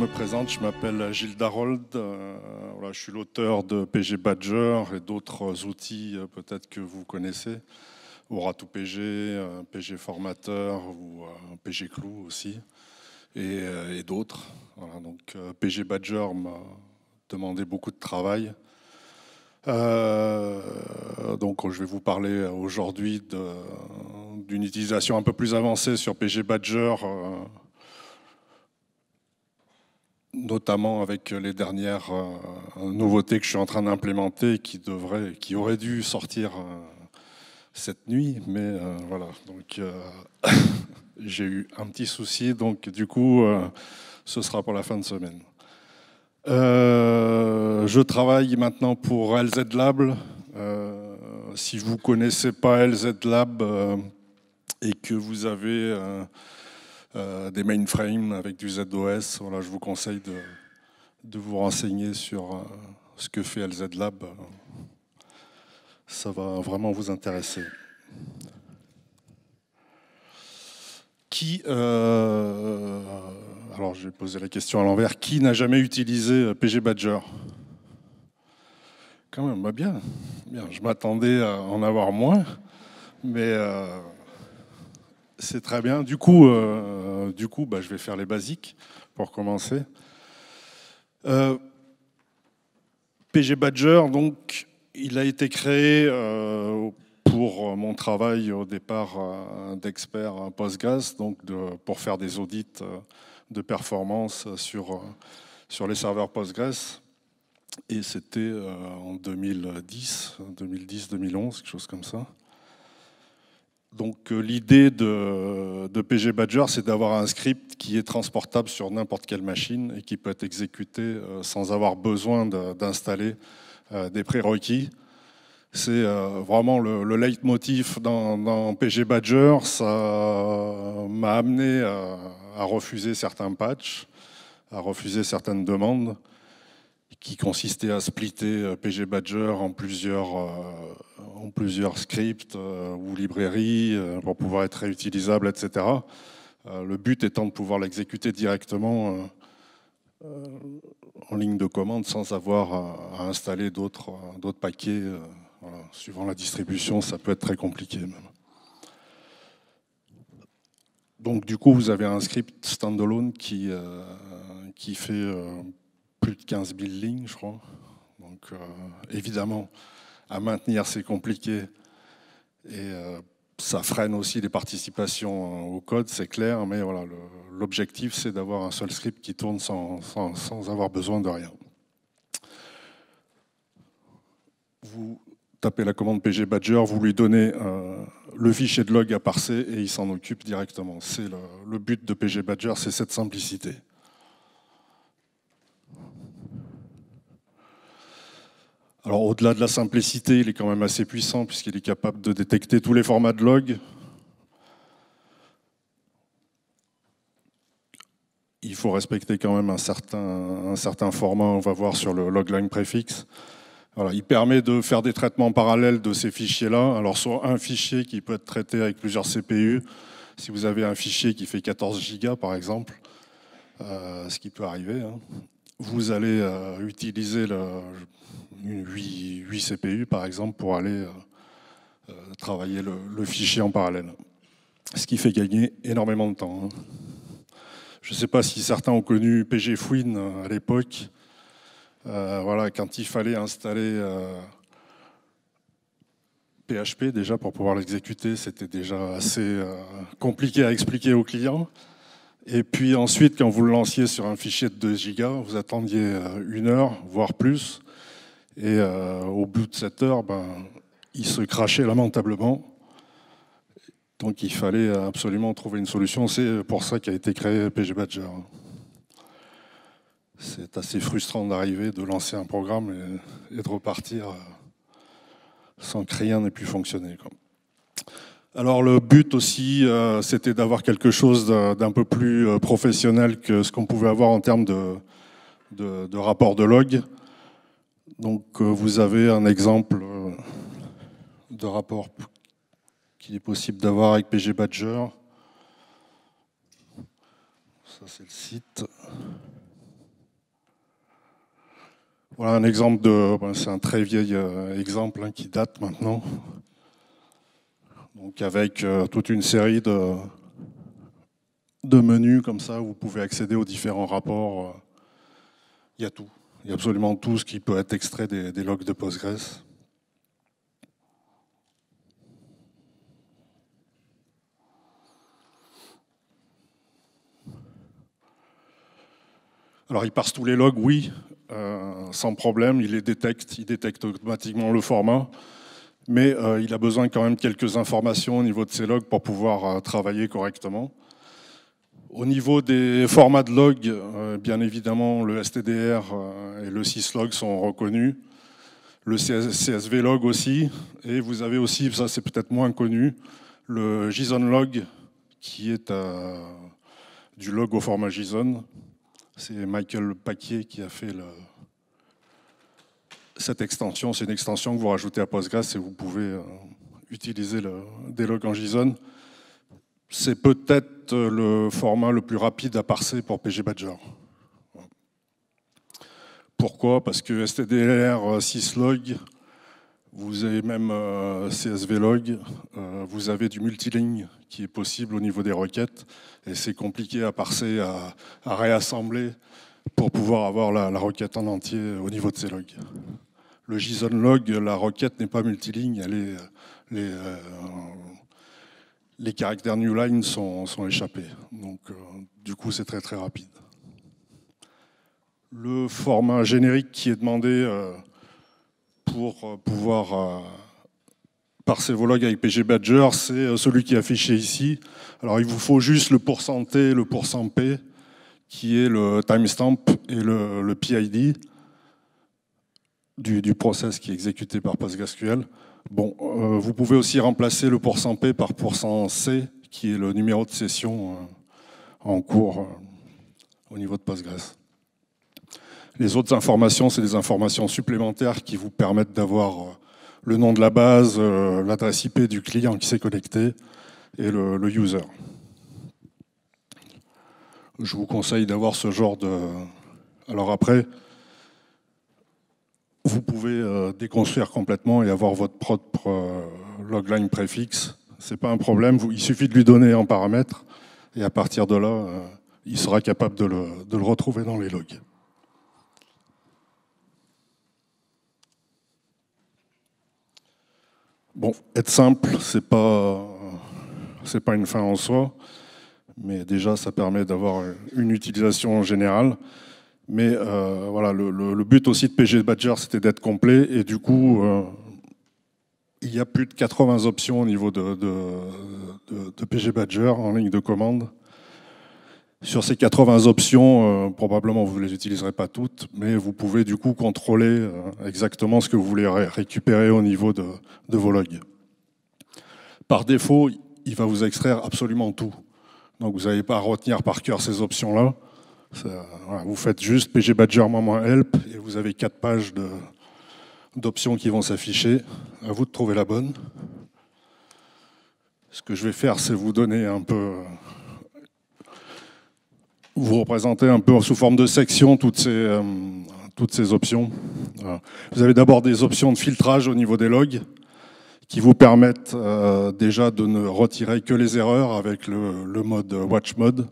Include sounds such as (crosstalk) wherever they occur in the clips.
me présente, je m'appelle Gilles Darold. Euh, je suis l'auteur de PG Badger et d'autres outils euh, peut-être que vous connaissez, Oratou PG, PG Formateur ou euh, PG Clou aussi, et, d'autres. donc PG Badger m'a demandé beaucoup de travail. donc je vais vous parler aujourd'hui d'une utilisation un peu plus avancée sur PG Badger notamment avec les dernières euh, nouveautés que je suis en train d'implémenter qui, devrait, qui auraient dû sortir euh, cette nuit. Mais euh, voilà, donc (coughs) j'ai eu un petit souci, donc du coup, ce sera pour la fin de semaine. je travaille maintenant pour LZ Lab. si vous ne connaissez pas LZ Lab et que vous avez euh, des mainframes avec du ZOS. Voilà, je vous conseille de, vous renseigner sur euh, ce que fait LZ Lab. Ça va vraiment vous intéresser. Qui, euh, alors j'ai posé la question à l'envers, qui n'a jamais utilisé PG Badger Quand même, bah bien, bien. Je m'attendais à en avoir moins, mais c'est très bien. Du coup, euh, du coup bah, je vais faire les basiques pour commencer. Euh, PG Badger, donc, il a été créé euh, pour mon travail au départ d'expert Postgres, donc pour faire des audits de performance sur, sur les serveurs Postgres. Et c'était en 2010, 2010-2011, quelque chose comme ça. Donc euh, l'idée de, PG Badger, c'est d'avoir un script qui est transportable sur n'importe quelle machine et qui peut être exécuté euh, sans avoir besoin d'installer euh, des prérequis. C'est vraiment le, leitmotiv dans, PG Badger. Ça m'a amené à, à, refuser certains patchs, à refuser certaines demandes qui consistait à splitter euh, PG Badger en plusieurs, euh, en plusieurs scripts euh, ou librairies pour pouvoir être réutilisable, etc. le but étant de pouvoir l'exécuter directement en ligne de commande sans avoir à, installer d'autres paquets. Suivant la distribution, ça peut être très compliqué Donc du coup, vous avez un script standalone qui, qui fait plus de 15 000 lignes, je crois. Donc, euh, évidemment, à maintenir, c'est compliqué. Et euh, ça freine aussi les participations euh, au code, c'est clair. Mais voilà, l'objectif, c'est d'avoir un seul script qui tourne sans, avoir besoin de rien. Vous tapez la commande PG Badger, vous lui donnez le fichier de log à parser et il s'en occupe directement. C'est le, le but de PG Badger, c'est cette simplicité. Alors au-delà de la simplicité, il est quand même assez puissant puisqu'il est capable de détecter tous les formats de log. Il faut respecter quand même un certain, format, on va voir sur le logline préfixe. il permet de faire des traitements parallèles de ces fichiers-là. Alors soit un fichier qui peut être traité avec plusieurs CPU, si vous avez un fichier qui fait 14 gigas par exemple, euh, ce qui peut arriver. Hein, vous allez euh, utiliser le, 8, CPU, par exemple, pour aller euh, euh, travailler le, fichier en parallèle. Ce qui fait gagner énormément de temps. Hein. Je ne sais pas si certains ont connu PGFwin à l'époque. voilà, quand il fallait installer PHP déjà pour pouvoir l'exécuter, c'était déjà assez compliqué à expliquer aux clients. Et puis ensuite, quand vous le lanciez sur un fichier de 2 gigas, vous attendiez euh, une heure, voire plus. Et euh, au bout de cette heure, ben, il se crachait lamentablement. Donc il fallait absolument trouver une solution. C'est pour ça qu'a été créé PG Badger. C'est assez frustrant d'arriver, de lancer un programme et, de repartir euh, sans que rien n'ait pu fonctionner. Alors le but aussi, euh, c'était d'avoir quelque chose d'un peu plus euh, professionnel que ce qu'on pouvait avoir en termes de, de, rapport de log. Donc euh, vous avez un exemple de rapport qu'il est possible d'avoir avec PG Badger. Ça c'est le site. Voilà un exemple de, c'est un très vieil exemple hein, qui date maintenant donc avec euh, toute une série de, menus comme ça, vous pouvez accéder aux différents rapports. Euh, il y a tout, il y a absolument tout ce qui peut être extrait des, logs de Postgres. Alors il parse tous les logs, oui, euh, sans problème, il les détecte, il détecte automatiquement le format mais euh, il a besoin quand même quelques informations au niveau de ses logs pour pouvoir euh, travailler correctement. Au niveau des formats de logs, euh, bien évidemment, le STDR et le syslog sont reconnus, le CSV log aussi, et vous avez aussi, ça c'est peut-être moins connu, le JSON log qui est du log au format JSON. C'est Michael Paquier qui a fait le, cette extension, c'est une extension que vous rajoutez à Postgres et vous pouvez euh, utiliser le logs en JSON. C'est peut-être euh, le format le plus rapide à parser pour PG Badger. Pourquoi Parce que STDLR euh, syslog, vous avez même CSVlog, vous avez du multilingue qui est possible au niveau des requêtes, et c'est compliqué à parser, à, réassembler pour pouvoir avoir la, requête en entier au niveau de ces logs le JSON log, la requête n'est pas multiligne, euh, les, euh, les caractères newline sont, sont échappés. Donc, euh, du coup, c'est très très rapide. Le format générique qui est demandé pour pouvoir parser vos logs avec PG Badger, c'est celui qui est affiché ici. Alors, il vous faut juste le pourcent T, le pourcent P, qui est le timestamp et le, le PID du, process qui est exécuté par PostgreSQL. Bon, euh, vous pouvez aussi remplacer le pourcent %p par pourcent %c, qui est le numéro de session euh, en cours euh, au niveau de Postgres. Les autres informations, c'est des informations supplémentaires qui vous permettent d'avoir le nom de la base, l'adresse IP du client qui s'est connecté et le, le user. Je vous conseille d'avoir ce genre de... Alors après, vous pouvez euh, déconstruire complètement et avoir votre propre euh, logline préfixe. C'est pas un problème. il suffit de lui donner un paramètre et à partir de là, euh, il sera capable de le, retrouver dans les logs. Bon, être simple, c'est pas c'est pas une fin en soi, mais déjà ça permet d'avoir une utilisation générale. Mais euh, voilà, le, but aussi de PG Badger, c'était d'être complet. Et du coup, euh, il y a plus de 80 options au niveau de, PG Badger en ligne de commande. Sur ces 80 options, euh, probablement vous ne les utiliserez pas toutes, mais vous pouvez du coup contrôler exactement ce que vous voulez récupérer au niveau de, vos logs. Par défaut, il va vous extraire absolument tout. Donc vous n'avez pas à retenir par cœur ces options-là vous faites juste PG Badger help et vous avez quatre pages d'options qui vont s'afficher. À vous de trouver la bonne. Ce que je vais faire, c'est vous donner un peu, vous représenter un peu sous forme de section toutes ces, euh, toutes ces options. Vous avez d'abord des options de filtrage au niveau des logs qui vous permettent euh, déjà de ne retirer que les erreurs avec le, le mode watch mode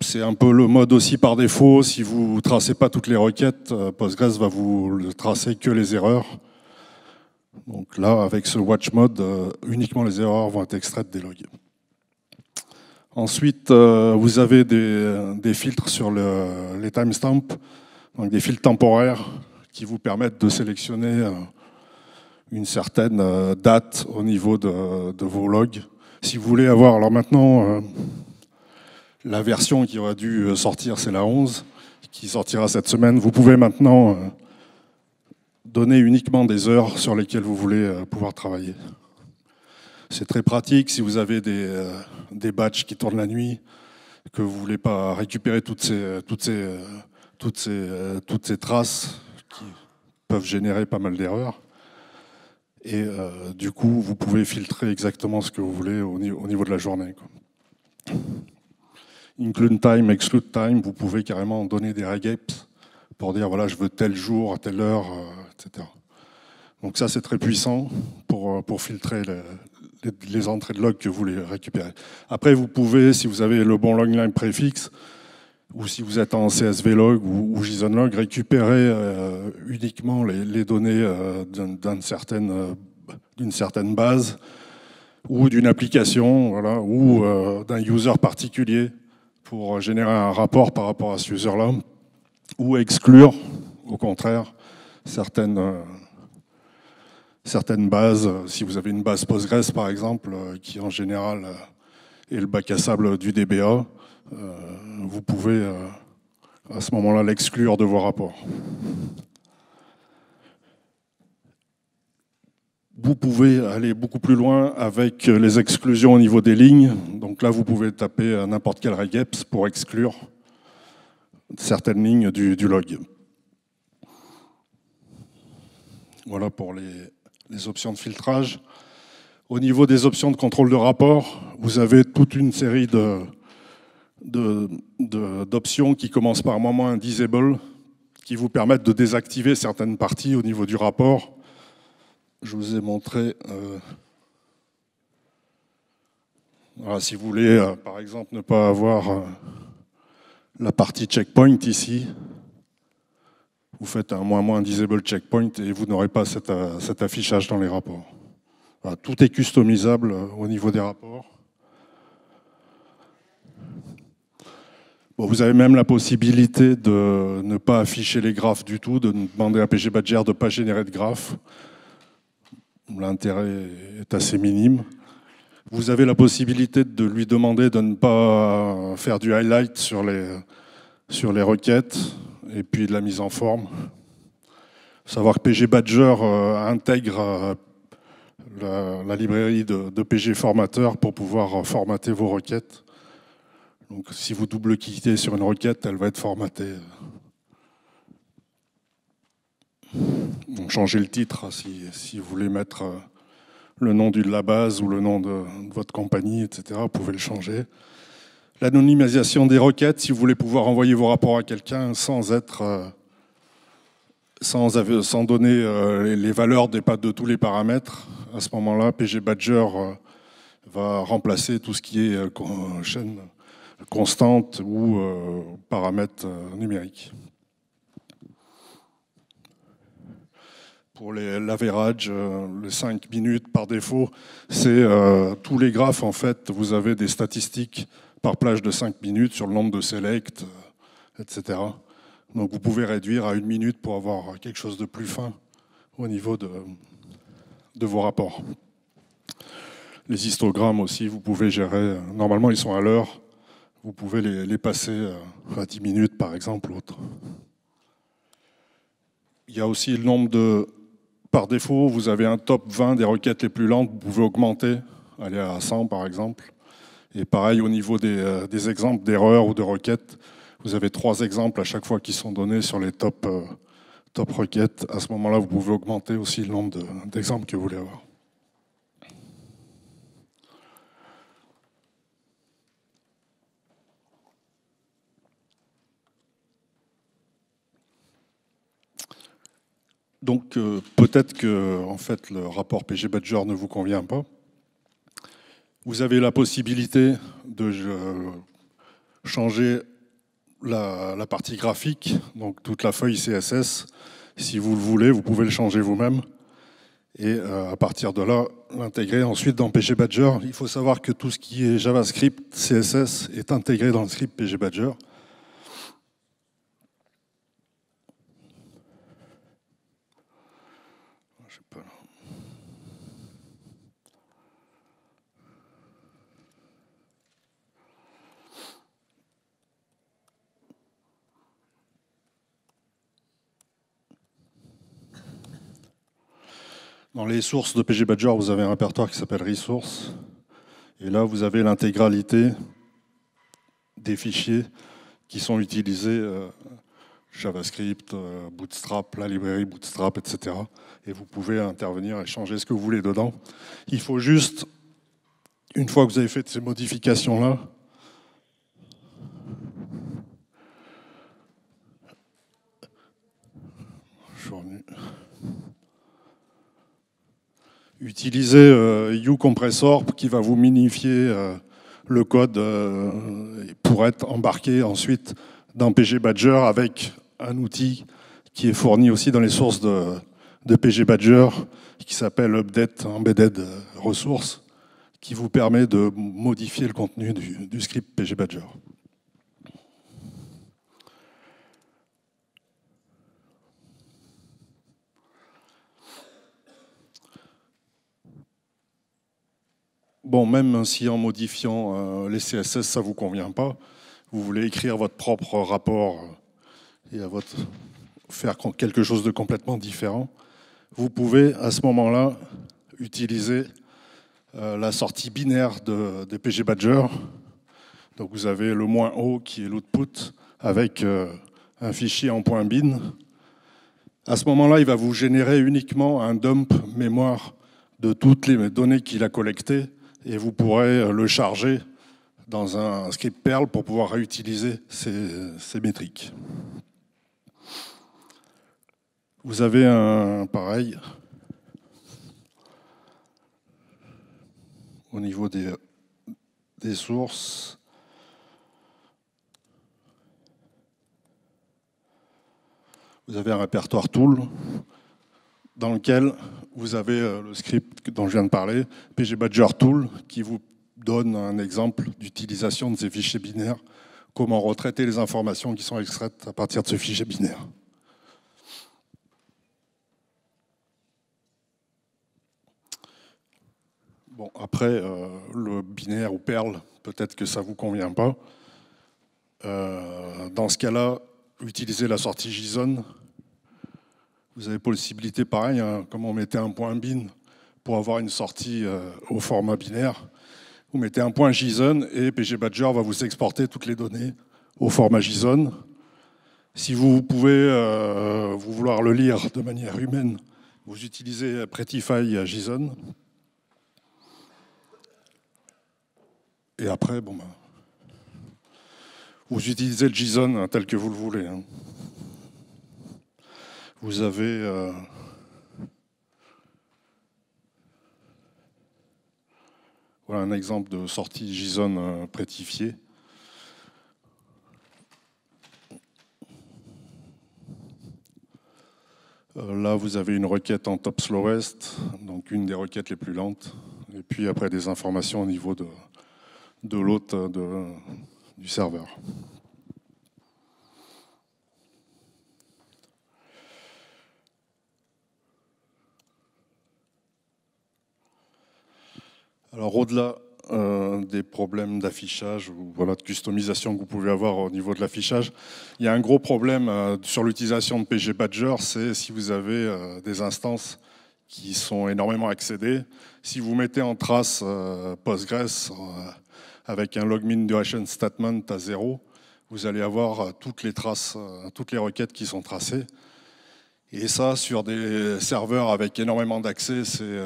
c'est un peu le mode aussi par défaut. Si vous ne tracez pas toutes les requêtes, euh, Postgres va vous tracer que les erreurs. Donc là, avec ce watch mode, euh, uniquement les erreurs vont être extraites des logs. Ensuite, euh, vous avez des, filtres sur les timestamps, donc des filtres temporaires qui vous permettent de sélectionner une certaine date au niveau de, de vos logs. Si vous voulez avoir, alors maintenant, la version qui aurait dû euh, sortir, c'est la 11, qui sortira cette semaine. Vous pouvez maintenant euh, donner uniquement des heures sur lesquelles vous voulez euh, pouvoir travailler. C'est très pratique si vous avez des, des batchs qui tournent la nuit, que vous ne voulez pas récupérer toutes ces, toutes ces, toutes ces, toutes ces traces qui peuvent générer pas mal d'erreurs. Et du coup, vous pouvez filtrer exactement ce que vous voulez au, au niveau de la journée include time, exclude time, vous pouvez carrément donner des regapes pour dire voilà, je veux tel jour, à telle heure, euh, etc. Donc ça, c'est très puissant pour, euh, filtrer les, entrées de log que vous voulez récupérer. Après, vous pouvez, si vous avez le bon line préfixe, ou si vous êtes en CSV log ou, JSON log, récupérer euh, uniquement les, données d'une certaine, d'une certaine, base ou d'une application, ou d'un user particulier pour générer un rapport par rapport à ce user-là, ou exclure, au contraire, certaines, euh, certaines bases. Si vous avez une base Postgres, par exemple, euh, qui en général euh, est le bac à sable du DBA, vous pouvez à ce moment-là l'exclure de vos rapports. Vous pouvez aller beaucoup plus loin avec euh, les exclusions au niveau des lignes. Donc là, vous pouvez taper euh, n'importe quel RegEPS pour exclure certaines lignes du, log. Voilà pour les, options de filtrage. Au niveau des options de contrôle de rapport, vous avez toute une série d'options qui commencent par moment un disable, qui vous permettent de désactiver certaines parties au niveau du rapport je vous ai montré. Euh, si vous voulez, euh, par exemple, ne pas avoir euh, la partie checkpoint ici, vous faites un moins moins disable checkpoint et vous n'aurez pas cet, affichage dans les rapports. tout est customisable au niveau des rapports. vous avez même la possibilité de ne pas afficher les graphes du tout, de demander à PG Badger de ne pas générer de graphes l'intérêt est assez minime. Vous avez la possibilité de lui demander de ne pas faire du highlight sur les, sur les requêtes et puis de la mise en forme. Savoir que PG Badger euh, intègre euh, la, librairie de, de, PG Formateur pour pouvoir euh, formater vos requêtes. Donc si vous double-cliquez sur une requête, elle va être formatée pouvez changer le titre hein, si, si, vous voulez mettre euh, le nom de la base ou le nom de, votre compagnie, etc. Vous pouvez le changer. L'anonymisation des requêtes, si vous voulez pouvoir envoyer vos rapports à quelqu'un sans être euh, sans, sans donner euh, les valeurs des, de tous les paramètres, à ce moment-là, PG Badger va remplacer tout ce qui est chaîne constante ou paramètres numériques. pour l'average, euh, le 5 minutes par défaut, c'est euh, tous les graphes, en fait, vous avez des statistiques par plage de 5 minutes sur le nombre de select, euh, etc. Donc vous pouvez réduire à une minute pour avoir quelque chose de plus fin au niveau de, de vos rapports. Les histogrammes aussi, vous pouvez gérer, normalement ils sont à l'heure, vous pouvez les, passer à 10 minutes par exemple. Autre. Il y a aussi le nombre de, par défaut, vous avez un top 20 des requêtes les plus lentes, vous pouvez augmenter, aller à 100 par exemple. Et pareil, au niveau euh, des, exemples d'erreurs ou de requêtes, vous avez trois exemples à chaque fois qui sont donnés sur les top, euh, requêtes. À ce moment-là, vous pouvez augmenter aussi le nombre d'exemples que vous voulez avoir. Donc euh, peut-être que en fait le rapport PG Badger ne vous convient pas. Vous avez la possibilité de changer la, partie graphique, donc toute la feuille CSS. Si vous le voulez, vous pouvez le changer vous-même. Et euh, à partir de là, l'intégrer ensuite dans PG Badger. Il faut savoir que tout ce qui est JavaScript, CSS est intégré dans le script PG Badger. Dans les sources de PG Badger, vous avez un répertoire qui s'appelle Resources. Et là, vous avez l'intégralité des fichiers qui sont utilisés, euh, JavaScript, euh, Bootstrap, la librairie Bootstrap, etc. Et vous pouvez intervenir et changer ce que vous voulez dedans. Il faut juste, une fois que vous avez fait ces modifications-là, utilisez euh, uCompressor qui va vous minifier euh, le code euh, pour être embarqué ensuite dans PG Badger avec un outil qui est fourni aussi dans les sources de, PG Badger qui s'appelle Update Embedded Resource qui vous permet de modifier le contenu du, du script PG Badger. bon, même si en modifiant euh, les CSS, ça ne vous convient pas, vous voulez écrire votre propre rapport euh, et faire quelque chose de complètement différent, vous pouvez à ce moment-là utiliser euh, la sortie binaire de, des PG Badger. Donc vous avez le moins haut qui est l'output avec un fichier en point bin. À ce moment-là, il va vous générer uniquement un dump mémoire de toutes les données qu'il a collectées et vous pourrez le charger dans un script Perl pour pouvoir réutiliser ces, métriques. Vous avez un pareil au niveau des, des sources. Vous avez un répertoire tool dans lequel vous avez euh, le script dont je viens de parler, badger tool, qui vous donne un exemple d'utilisation de ces fichiers binaires, comment retraiter les informations qui sont extraites à partir de ce fichier binaire. Bon, après, euh, le binaire ou perle, peut-être que ça ne vous convient pas. Euh, dans ce cas-là, utilisez la sortie JSON vous avez possibilité, pareil, comment hein, comme on mettait un point bin pour avoir une sortie euh, au format binaire, vous mettez un point JSON et PG Badger va vous exporter toutes les données au format JSON. Si vous pouvez euh, vous vouloir le lire de manière humaine, vous utilisez à JSON. Et après, bon, ben, vous utilisez le JSON hein, tel que vous le voulez. Hein. Vous avez euh, voilà un exemple de sortie JSON euh, prétifiée. Euh, là, vous avez une requête en top slowest, donc une des requêtes les plus lentes, et puis après des informations au niveau de l'hôte du serveur. Alors au-delà euh, des problèmes d'affichage ou voilà, de customisation que vous pouvez avoir au niveau de l'affichage. Il y a un gros problème euh, sur l'utilisation de PG Badger, c'est si vous avez euh, des instances qui sont énormément accédées. Si vous mettez en trace Postgres avec un logmin duration statement à zéro, vous allez avoir toutes les traces, toutes les requêtes qui sont tracées. Et ça, sur des serveurs avec énormément d'accès, c'est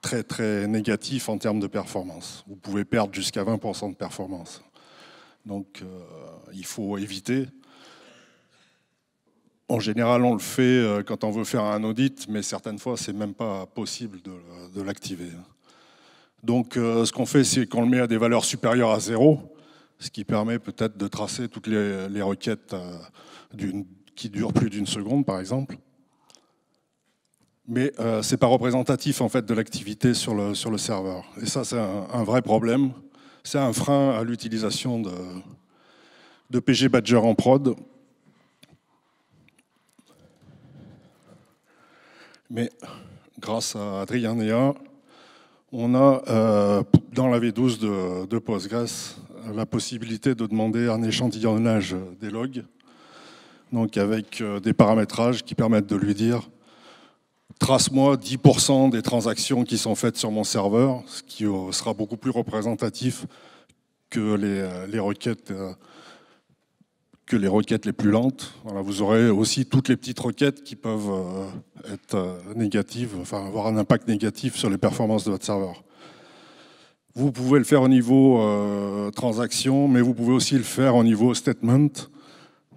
très très négatif en termes de performance. Vous pouvez perdre jusqu'à 20% de performance. Donc euh, il faut éviter. En général, on le fait euh, quand on veut faire un audit, mais certaines fois, c'est même pas possible de, l'activer. Donc euh, ce qu'on fait, c'est qu'on le met à des valeurs supérieures à zéro, ce qui permet peut-être de tracer toutes les, requêtes qui durent plus d'une seconde, par exemple mais euh, ce n'est pas représentatif en fait de l'activité sur le, sur le serveur. Et ça, c'est un, vrai problème. C'est un frein à l'utilisation de, de PG Badger en prod. Mais grâce à Adrien on a euh, dans la V12 de, de, Postgres la possibilité de demander un échantillonnage des logs, donc avec euh, des paramétrages qui permettent de lui dire trace-moi 10% des transactions qui sont faites sur mon serveur, ce qui euh, sera beaucoup plus représentatif que les, euh, euh, requêtes les plus lentes. vous aurez aussi toutes les petites requêtes qui peuvent être négatives, enfin avoir un impact négatif sur les performances de votre serveur. Vous pouvez le faire au niveau transaction, mais vous pouvez aussi le faire au niveau statement.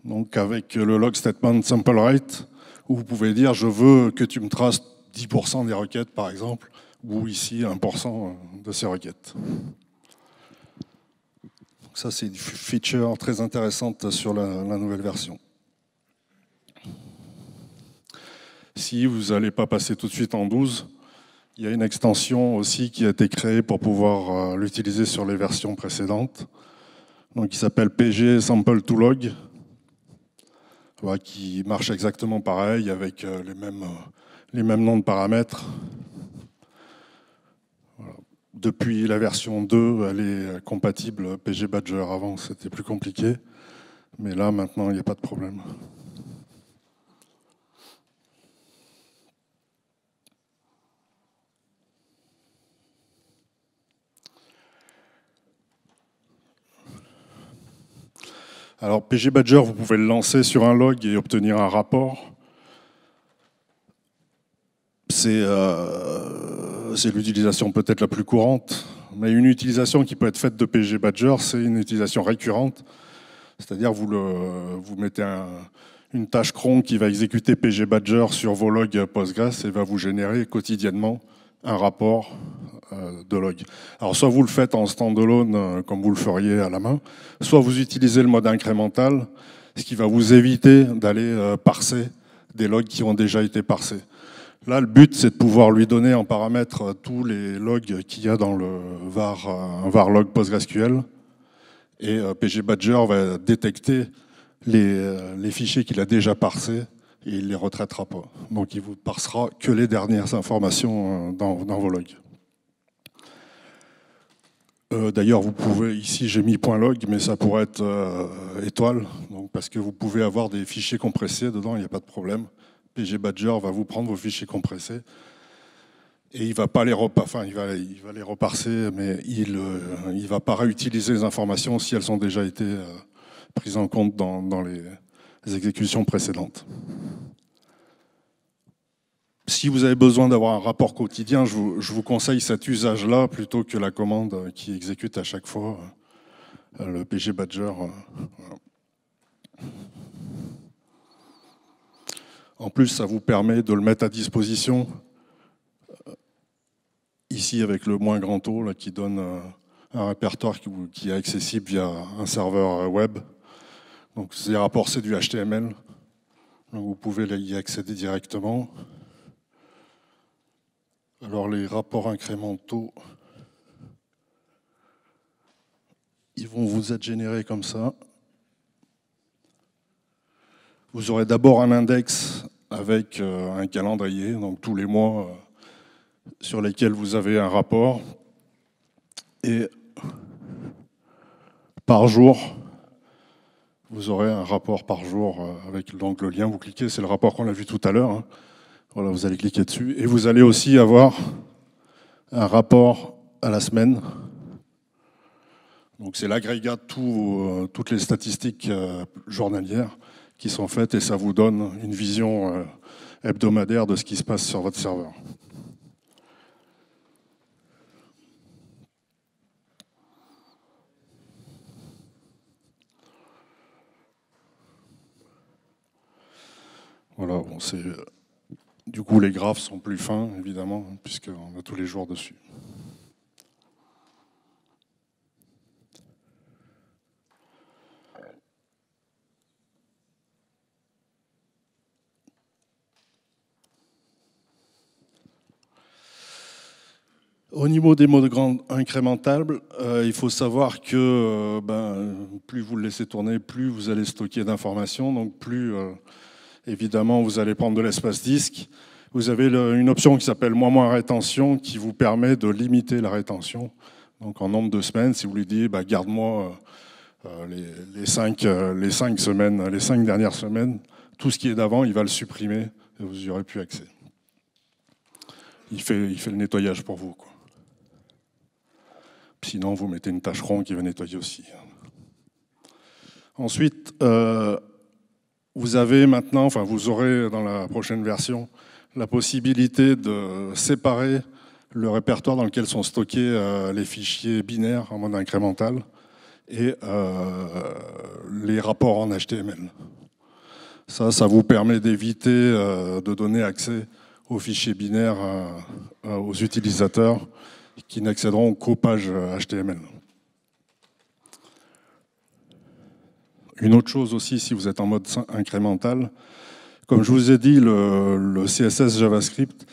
Donc avec le log statement sample rate, où vous pouvez dire je veux que tu me traces 10% des requêtes, par exemple, ou ici 1% de ces requêtes. Donc ça, c'est une feature très intéressante sur la, nouvelle version. Si vous n'allez pas passer tout de suite en 12, il y a une extension aussi qui a été créée pour pouvoir euh, l'utiliser sur les versions précédentes, donc il s'appelle PG Sample to Log, qui marche exactement pareil avec euh, euh, les mêmes, noms de paramètres. Depuis la version 2, elle est euh, compatible PG Badger. Avant, c'était plus compliqué. Mais là, maintenant, il n'y a pas de problème. Alors PG Badger, vous pouvez le lancer sur un log et obtenir un rapport. Euh, c'est l'utilisation peut-être la plus courante, mais une utilisation qui peut être faite de PG Badger, c'est une utilisation récurrente. C'est-à-dire vous, vous mettez une tâche cron qui va exécuter PG Badger sur vos logs Postgres et va vous générer quotidiennement un rapport euh, de log. Alors soit vous le faites en standalone euh, comme vous le feriez à la main, soit vous utilisez le mode incrémental, ce qui va vous éviter d'aller euh, parser des logs qui ont déjà été parsés. Là, le but, c'est de pouvoir lui donner en paramètre tous les logs qu'il y a dans le var, var log PostgreSQL. Et PG Badger va détecter les, les fichiers qu'il a déjà parsés et il ne les retraitera pas. Donc il vous passera que les dernières informations euh, dans, vos logs. Euh, d'ailleurs, vous pouvez, ici j'ai mis .log, mais ça pourrait être euh, étoile, donc, parce que vous pouvez avoir des fichiers compressés dedans, il n'y a pas de problème. PG Badger va vous prendre vos fichiers compressés et il va pas les enfin, il va, les reparser, mais il ne va pas réutiliser les informations si elles ont déjà été prises en compte dans les, les exécutions précédentes. Si vous avez besoin d'avoir un rapport quotidien, je vous, conseille cet usage-là plutôt que la commande qui exécute à chaque fois euh, le PG Badger. Euh, en plus, ça vous permet de le mettre à disposition euh, ici avec le moins grand taux qui donne un répertoire qui est accessible via un serveur web. Donc ces rapports, c'est du HTML. vous pouvez y accéder directement. Alors les rapports incrémentaux, ils vont vous être générés comme ça. Vous aurez d'abord un index avec euh, un calendrier, donc tous les mois euh, sur lesquels vous avez un rapport. Et par jour, vous aurez un rapport par jour euh, avec le lien. Vous cliquez, c'est le rapport qu'on a vu tout à l'heure. Hein. Voilà, vous allez cliquer dessus. Et vous allez aussi avoir un rapport à la semaine. Donc c'est l'agrégat de euh, toutes les statistiques euh, journalières qui sont faites et ça vous donne une vision hebdomadaire de ce qui se passe sur votre serveur. Voilà, euh, Du coup, les graphes sont plus fins, évidemment, hein, puisqu'on a tous les jours dessus. Au niveau des modes grande incrémentable, euh, il faut savoir que euh, ben, plus vous le laissez tourner, plus vous allez stocker d'informations, donc plus Évidemment, vous allez prendre de l'espace disque. Vous avez une option qui s'appelle moins moins rétention qui vous permet de limiter la rétention. Donc en nombre de semaines, si vous lui dites bah, garde-moi euh, euh, euh, les, cinq, semaines, les cinq dernières semaines, tout ce qui est d'avant, il va le supprimer et vous n'y aurez plus accès. Il fait, le nettoyage pour vous. Sinon, vous mettez une tâche ronde qui va nettoyer aussi. Ensuite, vous avez maintenant, enfin vous aurez dans la prochaine version, la possibilité de séparer le répertoire dans lequel sont stockés euh, les fichiers binaires en mode incrémental et euh, les rapports en HTML. Ça, ça vous permet d'éviter euh, de donner accès aux fichiers binaires aux utilisateurs qui n'accéderont qu'aux pages HTML. Une autre chose aussi, si vous êtes en mode incrémental, comme je vous ai dit, le, CSS JavaScript,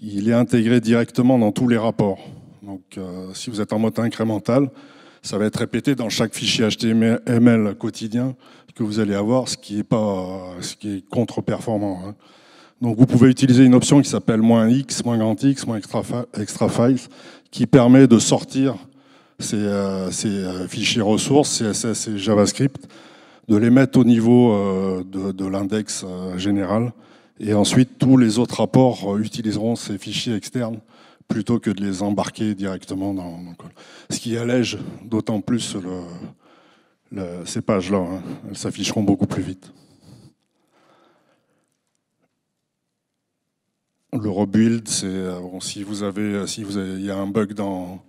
il est intégré directement dans tous les rapports. Donc, euh, si vous êtes en mode incrémental, ça va être répété dans chaque fichier HTML quotidien que vous allez avoir, ce qui est pas, euh, ce qui est contre-performant. Hein. Donc, vous pouvez utiliser une option qui s'appelle moins "-x", "-grand x", "-extra files", qui permet de sortir ces euh, fichiers ressources, CSS et JavaScript, de les mettre au niveau euh, de, l'index euh, général. Et ensuite, tous les autres rapports euh, utiliseront ces fichiers externes plutôt que de les embarquer directement dans, code. ce qui allège d'autant plus ces pages-là. Hein. Elles s'afficheront beaucoup plus vite. Le rebuild, c'est si vous avez, si il y a un bug dans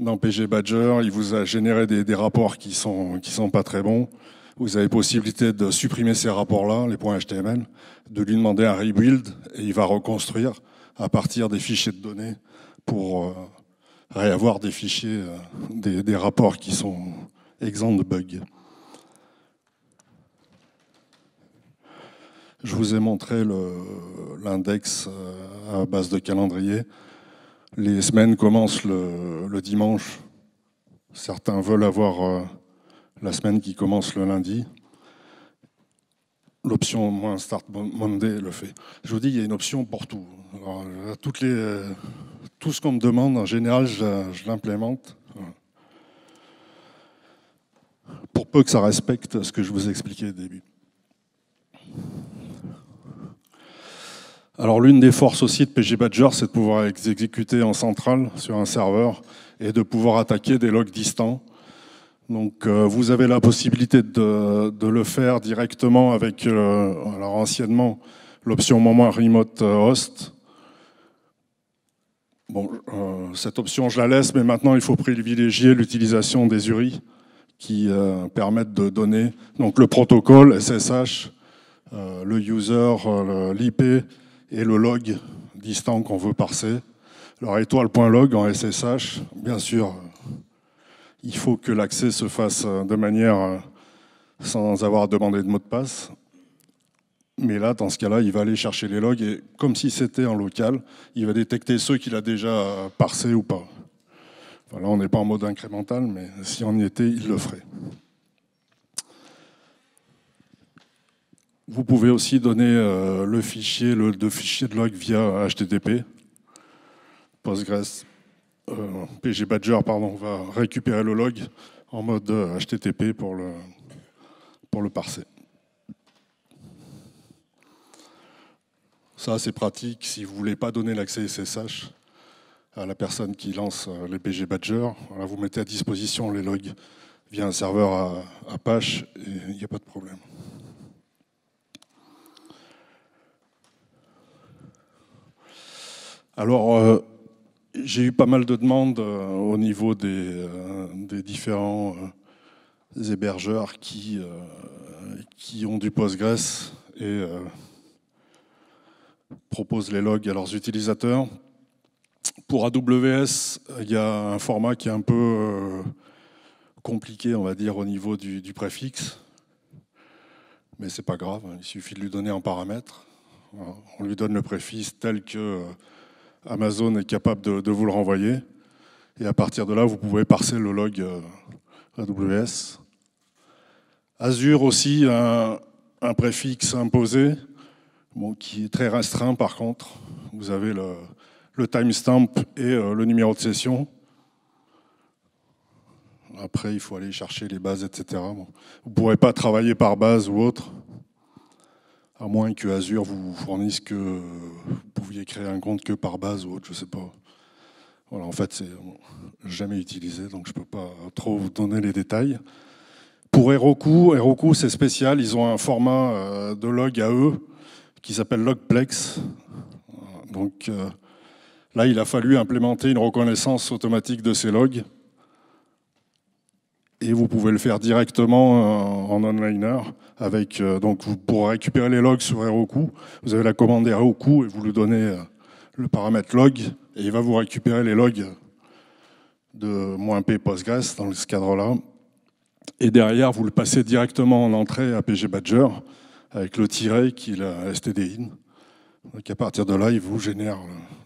dans PG Badger, il vous a généré des, rapports qui sont qui sont pas très bons vous avez possibilité de supprimer ces rapports-là, les points HTML, de lui demander un rebuild et il va reconstruire à partir des fichiers de données pour euh, réavoir des fichiers, euh, des, rapports qui sont exempts de bugs. Je vous ai montré l'index euh, à base de calendrier. Les semaines commencent le dimanche. Certains veulent avoir la semaine qui commence le lundi. L'option moins Start Monday le fait. Je vous dis, il y a une option pour tout. Euh, toutes les, euh, tout ce qu'on me demande, en général, je, je l'implémente. Pour peu que ça respecte ce que je vous expliqué au début. Alors l'une des forces aussi de PG Badger, c'est de pouvoir exécuter en centrale sur un serveur et de pouvoir attaquer des logs distants donc euh, vous avez la possibilité de, le faire directement avec, euh, alors anciennement, l'option Moment Remote euh, Host. Bon, cette option, je la laisse, mais maintenant, il faut privilégier l'utilisation des URI qui permettent de donner donc, le protocole SSH, le user, l'IP et le log distant qu'on veut parser. Alors étoile.log en SSH, bien sûr, il faut que l'accès se fasse euh, de manière euh, sans avoir à demander de mot de passe. Mais là, dans ce cas-là, il va aller chercher les logs et, comme si c'était en local, il va détecter ceux qu'il a déjà euh, parsés ou pas. Voilà, là, on n'est pas en mode incrémental, mais si on y était, il le ferait. Vous pouvez aussi donner le fichier, le, le fichier de log via HTTP, Postgres, euh, PG Badger va récupérer le log en mode HTTP euh, pour le, pour le parser. Ça, c'est pratique si vous ne voulez pas donner l'accès SSH à la personne qui lance euh, les PG Badger. vous mettez à disposition les logs via un serveur Apache et il n'y a pas de problème. Alors, j'ai eu pas mal de demandes euh, au niveau des, euh, différents euh, hébergeurs qui, qui ont du Postgres et proposent les logs à leurs utilisateurs. Pour AWS, il y a un format qui est un peu compliqué, on va dire, au niveau du, du préfixe. Mais c'est pas grave, hein, il suffit de lui donner un paramètre. On lui donne le préfixe tel que Amazon est capable de, vous le renvoyer. Et à partir de là, vous pouvez parser le log euh, AWS. Azure aussi un, préfixe imposé, qui est très restreint par contre. Vous avez le, le timestamp et euh, le numéro de session. Après, il faut aller chercher les bases, etc. Vous ne pourrez pas travailler par base ou autre à moins que Azure vous fournisse que vous pouviez créer un compte que par base ou autre, je ne sais pas. Voilà, en fait, c'est jamais utilisé, donc je ne peux pas trop vous donner les détails. Pour Heroku, Heroku c'est spécial, ils ont un format euh, de log à eux qui s'appelle Logplex. Donc euh, là, il a fallu implémenter une reconnaissance automatique de ces logs et vous pouvez le faire directement euh, en onliner. Avec, euh, donc pour récupérer les logs sur Heroku, vous avez la commande Heroku et vous lui donnez euh, le paramètre log et il va vous récupérer les logs de moins P Postgres dans ce cadre-là. Et derrière, vous le passez directement en entrée à PG Badger avec le tiret qui est la STDIN. Donc à partir de là, il vous génère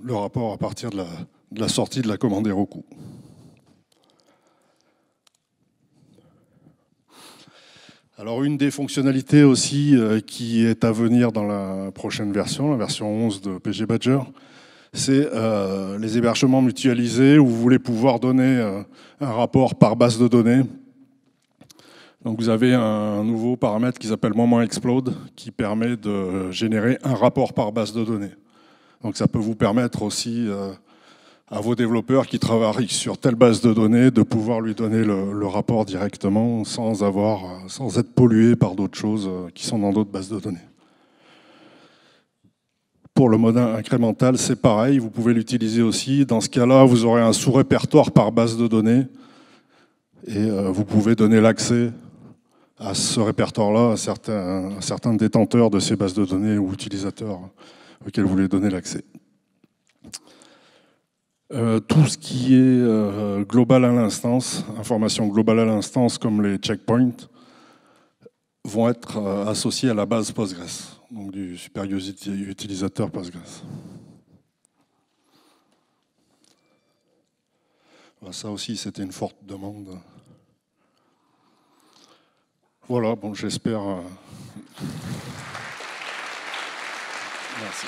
le rapport à partir de la, de la sortie de la commande Heroku. Alors une des fonctionnalités aussi euh, qui est à venir dans la prochaine version, la version 11 de PG Badger, c'est euh, les hébergements mutualisés où vous voulez pouvoir donner euh, un rapport par base de données. Donc vous avez un nouveau paramètre qui s'appelle moment explode qui permet de générer un rapport par base de données. Donc ça peut vous permettre aussi à vos développeurs qui travaillent sur telle base de données de pouvoir lui donner le, rapport directement sans, avoir, sans être pollué par d'autres choses euh, qui sont dans d'autres bases de données. Pour le mode incrémental, c'est pareil, vous pouvez l'utiliser aussi. Dans ce cas-là, vous aurez un sous-répertoire par base de données et euh, vous pouvez donner l'accès à ce répertoire-là à certains détenteurs de ces bases de données ou utilisateurs auxquels vous voulez donner l'accès. Euh, tout ce qui est euh, global à l'instance, information globale à l'instance comme les checkpoints, vont être euh, associés à la base Postgres, donc du super utilisateur Postgres. Bah, ça aussi, c'était une forte demande. Voilà, bon, j'espère. (laughs) Merci.